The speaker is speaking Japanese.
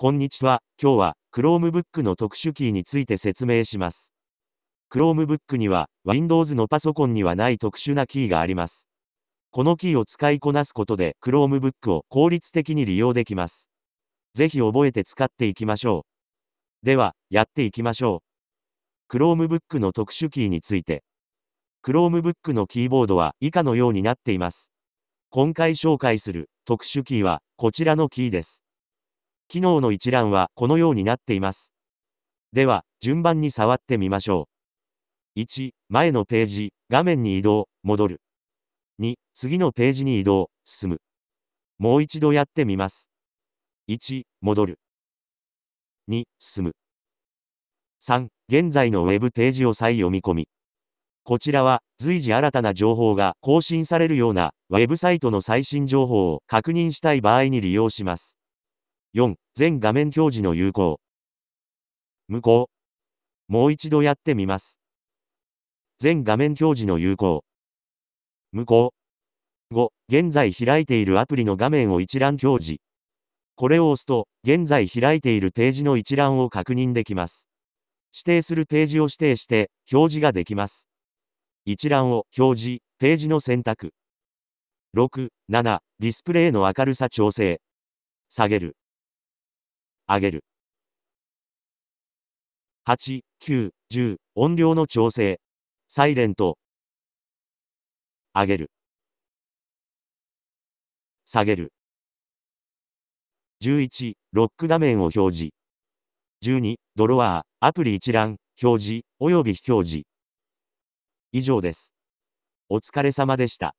こんにちは。今日は Chromebook の特殊キーについて説明します。Chromebook には Windows のパソコンにはない特殊なキーがあります。このキーを使いこなすことで Chromebook を効率的に利用できます。ぜひ覚えて使っていきましょう。では、やっていきましょう。Chromebook の特殊キーについて。Chromebook のキーボードは以下のようになっています。今回紹介する特殊キーはこちらのキーです。機能の一覧はこのようになっています。では、順番に触ってみましょう。1、前のページ、画面に移動、戻る。2、次のページに移動、進む。もう一度やってみます。1、戻る。2、進む。3、現在の web ページを再読み込み。こちらは随時新たな情報が更新されるような web サイトの最新情報を確認したい場合に利用します。4、全画面表示の有効。無効。もう一度やってみます。全画面表示の有効。無効。5、現在開いているアプリの画面を一覧表示。これを押すと、現在開いているページの一覧を確認できます。指定するページを指定して、表示ができます。一覧を表示、ページの選択。6、7、ディスプレイの明るさ調整。下げる。上げる。8、9、10、音量の調整。サイレント。上げる。下げる。11、ロック画面を表示。12、ドロワー、アプリ一覧、表示、および非表示。以上です。お疲れ様でした。